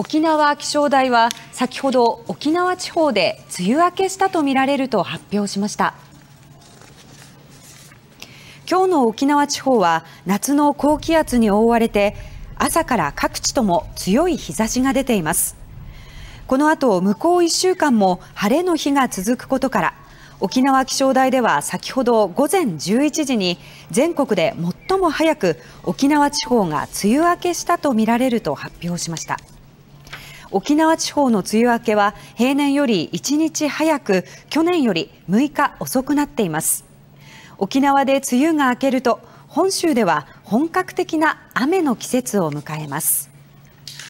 沖縄気象台は先ほど沖縄地方で梅雨明けしたとみられると発表しました今日の沖縄地方は夏の高気圧に覆われて朝から各地とも強い日差しが出ていますこの後向こう1週間も晴れの日が続くことから沖縄気象台では先ほど午前11時に全国で最も早く沖縄地方が梅雨明けしたとみられると発表しました。沖縄地方の梅雨明けは平年より1日早く去年より6日遅くなっています沖縄で梅雨が明けると本州では本格的な雨の季節を迎えます